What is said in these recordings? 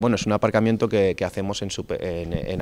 Bueno, es un aparcamiento que, hacemos en,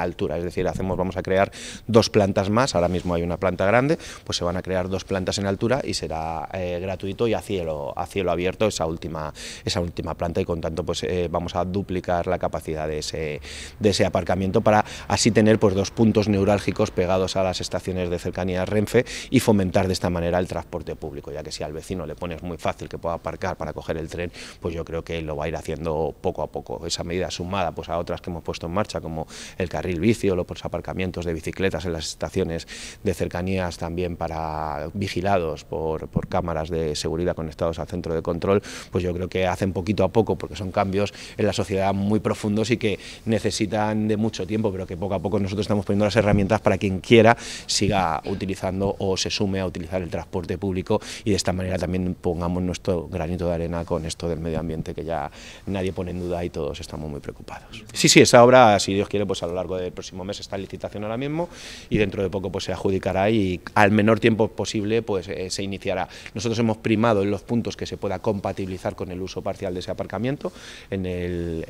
altura, es decir, hacemos, vamos a crear dos plantas más, ahora mismo hay una planta grande, pues se van a crear dos plantas en altura y será eh, gratuito y a cielo, a cielo abierto esa última, esa última planta y con tanto pues eh, vamos a duplicar la capacidad de ese, de ese aparcamiento para así tener pues dos puntos neurálgicos pegados a las estaciones de cercanía Renfe y fomentar de esta manera el transporte público, ya que si al vecino le pones muy fácil que pueda aparcar para coger el tren, pues yo creo que lo va a ir haciendo poco a poco, esa medida sumada pues, a otras que hemos puesto en marcha, como el carril bici o los pues, aparcamientos de bicicletas en las estaciones de cercanías también para vigilados por, por cámaras de seguridad conectados al centro de control, pues yo creo que hacen poquito a poco, porque son cambios en la sociedad muy profundos y que necesitan de mucho tiempo, pero que poco a poco nosotros estamos poniendo las herramientas para quien quiera siga utilizando o se sume a utilizar el transporte público y de esta manera también pongamos nuestro granito de arena con esto del medio ambiente que ya nadie pone en duda y todos estamos muy preocupados. Sí, sí, esa obra, si Dios quiere, pues a lo largo del próximo mes está en licitación ahora mismo y dentro de poco pues se adjudicará y al menor tiempo posible pues eh, se iniciará. Nosotros hemos primado en los puntos que se pueda compatibilizar con el uso parcial de ese aparcamiento en,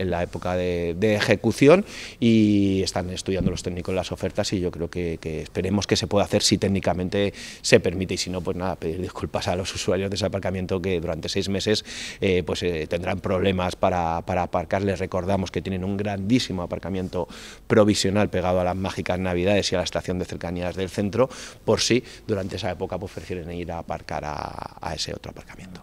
la época de, ejecución y están estudiando los técnicos las ofertas y yo creo que, esperemos que se pueda hacer si técnicamente se permite y si no, pues nada, pedir disculpas a los usuarios de ese aparcamiento que durante seis meses eh, pues eh, tendrán problemas para, para aparcar. Les recordamos que tienen un grandísimo aparcamiento provisional pegado a las mágicas navidades y a la estación de cercanías del centro, por si durante esa época pues, prefieren ir a aparcar a ese otro aparcamiento.